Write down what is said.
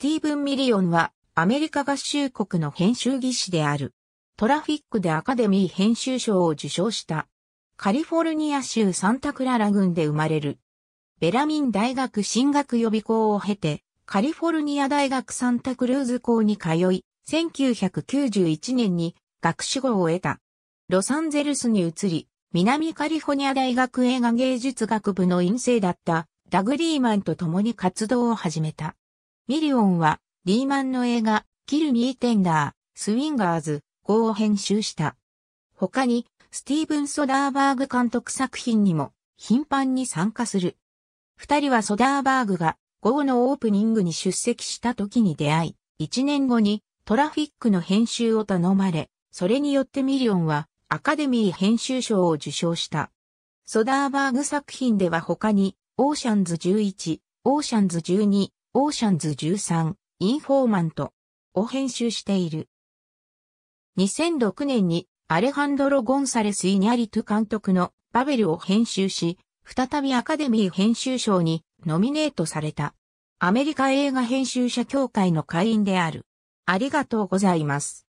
スティーブン・ミリオンはアメリカ合衆国の編集技師である。トラフィックでアカデミー編集賞を受賞した。カリフォルニア州サンタクララ郡で生まれる。ベラミン大学進学予備校を経て、カリフォルニア大学サンタクルーズ校に通い、1991年に学士号を得た。ロサンゼルスに移り、南カリフォニア大学映画芸術学部の院生だったダグリーマンと共に活動を始めた。ミリオンは、リーマンの映画、キル・ミー・テンダー、スウィンガーズ、ーを編集した。他に、スティーブン・ソダーバーグ監督作品にも、頻繁に参加する。二人はソダーバーグが、ゴーのオープニングに出席した時に出会い、一年後に、トラフィックの編集を頼まれ、それによってミリオンは、アカデミー編集賞を受賞した。ソダーバーグ作品では他に、オーシャンズ11、オーシャンズ12、オーシャンズ13、インフォーマントを編集している。2006年にアレハンドロ・ゴンサレス・イニャリト監督のバベルを編集し、再びアカデミー編集賞にノミネートされた。アメリカ映画編集者協会の会員である。ありがとうございます。